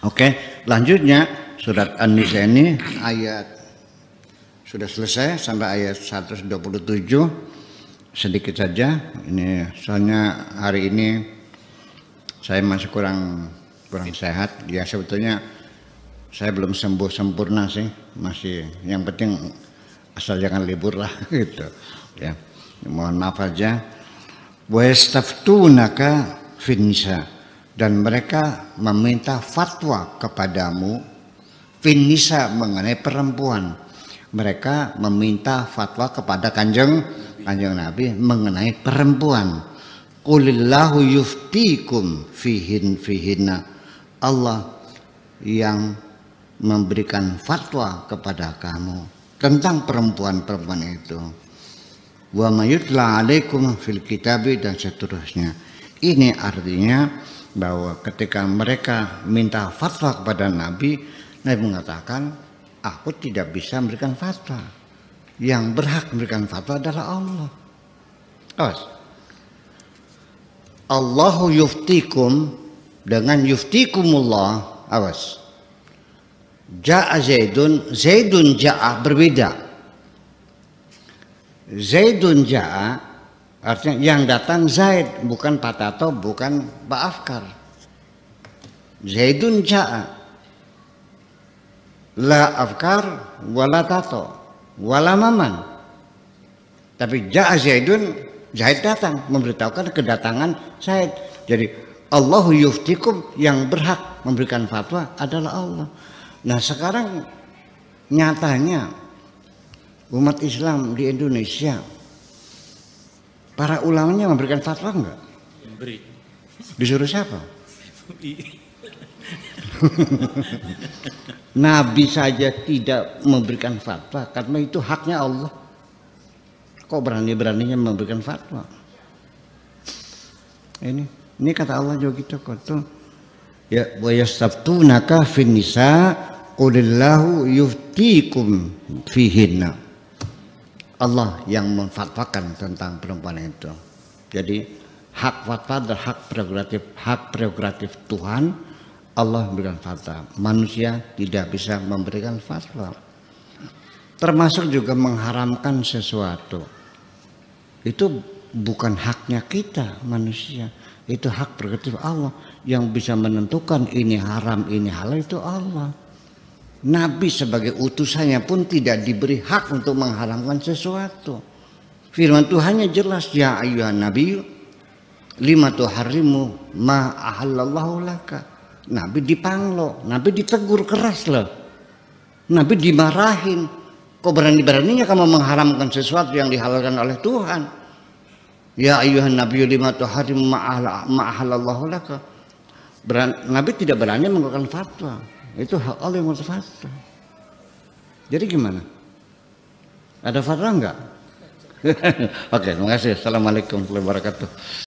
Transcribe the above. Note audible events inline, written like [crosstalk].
Oke, lanjutnya surat An-Nisa ini ayat sudah selesai sampai ayat 127 sedikit saja. Ini soalnya hari ini saya masih kurang kurang sehat. Ya sebetulnya saya belum sembuh sempurna sih, masih yang penting asal jangan libur lah [laughs] gitu. Ya. Mohon maaf aja. Wa istaftunaka finsa dan mereka meminta fatwa kepadamu finisa mengenai perempuan mereka meminta fatwa kepada kanjeng kanjeng nabi mengenai perempuan kulillahu yuftikum fihin fihina Allah yang memberikan fatwa kepada kamu tentang perempuan-perempuan itu wa mayutla alaikum fil kitabi dan seterusnya ini artinya bahwa ketika mereka minta fatwa kepada Nabi, Nabi mengatakan, aku tidak bisa memberikan fatwa. Yang berhak memberikan fatwa adalah Allah. Awas. Allahu yuftikum dengan yuftikumullah. Awas. Ja'a Zaidun, Zaidun Ja'a berbeda. Zaidun Ja'a Artinya yang datang Zaid bukan Patato, bukan Pak Afkar. Zaidun ja'a. La Afkar wala Tato wala Maman. Tapi ja'a Zaidun Zaid datang memberitahukan kedatangan Zaid. Jadi Allah yuftikum yang berhak memberikan fatwa adalah Allah. Nah sekarang nyatanya umat Islam di Indonesia Para ulamanya memberikan fatwa enggak? Memberi. Disuruh siapa? [laughs] Nabi saja tidak memberikan fatwa karena itu haknya Allah. Kok berani-beraninya memberikan fatwa? Ini ini kata Allah juga kita gitu, kok tuh. Ya wa yastabtunaka finisa nisa qulillahu yuftikum fihinna. Allah yang memfatwakan tentang perempuan itu. Jadi hak fatwa adalah hak prerogatif hak prerogatif Tuhan Allah memberikan fatwa. Manusia tidak bisa memberikan fatwa. Termasuk juga mengharamkan sesuatu. Itu bukan haknya kita manusia. Itu hak prerogatif Allah yang bisa menentukan ini haram, ini halal itu Allah. Nabi sebagai utusannya pun tidak diberi hak untuk menghalangkan sesuatu. Firman Tuhannya jelas ya ayuhan nabi lima harimu ma ahallallahu laka. Nabi dipanglo, Nabi ditegur keras loh. Nabi dimarahin. Kok berani-beraninya kamu mengharamkan sesuatu yang dihalalkan oleh Tuhan? Ya ayuhan nabi lima harimu ma ahallallahu laka. nabi tidak berani mengeluarkan fatwa itu hak Allah yang harus fatwa. Jadi gimana? Ada fatwa enggak? [laughs] Oke, okay, terima kasih. Assalamualaikum warahmatullahi wabarakatuh.